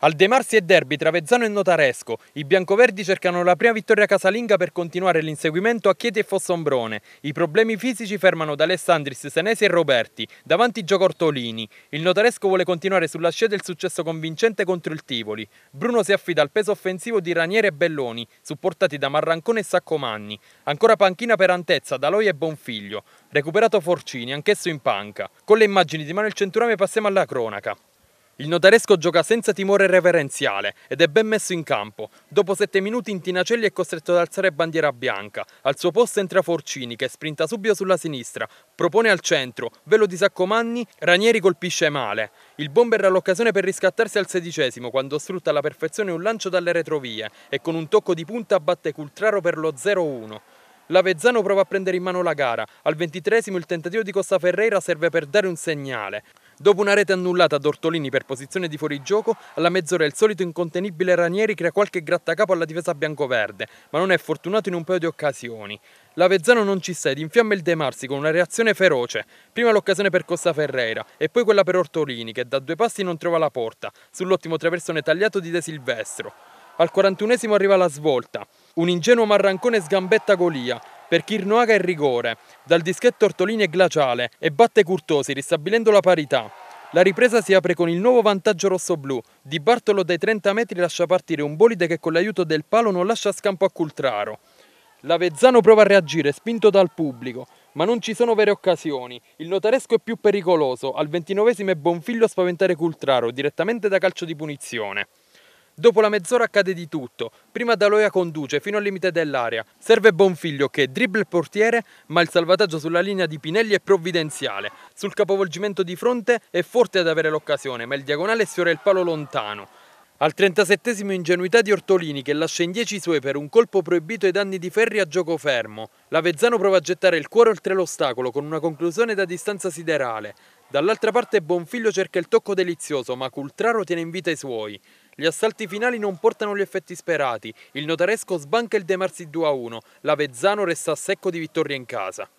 Al De Marsi e derby tra Vezzano e Notaresco, i biancoverdi cercano la prima vittoria casalinga per continuare l'inseguimento a Chieti e Fossombrone. I problemi fisici fermano D'Alessandris, Senesi e Roberti, davanti gioca Ortolini. Il Notaresco vuole continuare sulla scia del successo convincente contro il Tivoli. Bruno si affida al peso offensivo di Raniere e Belloni, supportati da Marrancone e Saccomanni. Ancora panchina per Antezza, Daloi e Bonfiglio. Recuperato Forcini, anch'esso in panca. Con le immagini di Manuel Centurame passiamo alla cronaca. Il notaresco gioca senza timore reverenziale ed è ben messo in campo. Dopo sette minuti in Tinacelli è costretto ad alzare bandiera bianca. Al suo posto entra Forcini che sprinta subito sulla sinistra, propone al centro, velo di Saccomanni, Ranieri colpisce male. Il bomber ha l'occasione per riscattarsi al sedicesimo quando sfrutta alla perfezione un lancio dalle retrovie e con un tocco di punta batte Cultraro per lo 0-1. L'Avezzano prova a prendere in mano la gara, al ventitresimo il tentativo di Costa Ferreira serve per dare un segnale. Dopo una rete annullata ad Ortolini per posizione di fuorigioco, alla mezz'ora il solito incontenibile Ranieri crea qualche grattacapo alla difesa biancoverde, ma non è fortunato in un paio di occasioni. L'Avezzano non ci sta ed infiamma il De Marsi con una reazione feroce. Prima l'occasione per Costa Ferreira e poi quella per Ortolini che da due passi non trova la porta, sull'ottimo traversone tagliato di De Silvestro. Al 41 esimo arriva la svolta. Un ingenuo marrancone sgambetta Golia, per Chirnoaga è rigore, dal dischetto Ortolini è glaciale e batte Curtosi ristabilendo la parità. La ripresa si apre con il nuovo vantaggio rosso-blu. Di Bartolo dai 30 metri lascia partire un bolide che con l'aiuto del palo non lascia scampo a Cultraro. L'Avezzano prova a reagire, spinto dal pubblico, ma non ci sono vere occasioni. Il notaresco è più pericoloso, al ventinovesimo è Bonfiglio a spaventare Cultraro, direttamente da calcio di punizione. Dopo la mezz'ora accade di tutto. Prima Daloia conduce fino al limite dell'area. Serve Bonfiglio che dribble il portiere, ma il salvataggio sulla linea di Pinelli è provvidenziale. Sul capovolgimento di fronte è forte ad avere l'occasione, ma il diagonale sfiora il palo lontano. Al 37 ingenuità di Ortolini che lascia in 10 suoi per un colpo proibito ai danni di Ferri a gioco fermo. L'Avezzano prova a gettare il cuore oltre l'ostacolo con una conclusione da distanza siderale. Dall'altra parte Bonfiglio cerca il tocco delizioso ma Cultraro tiene in vita i suoi. Gli assalti finali non portano gli effetti sperati, il notaresco sbanca il De Marsi 2 a 1, l'Avezzano resta a secco di vittoria in casa.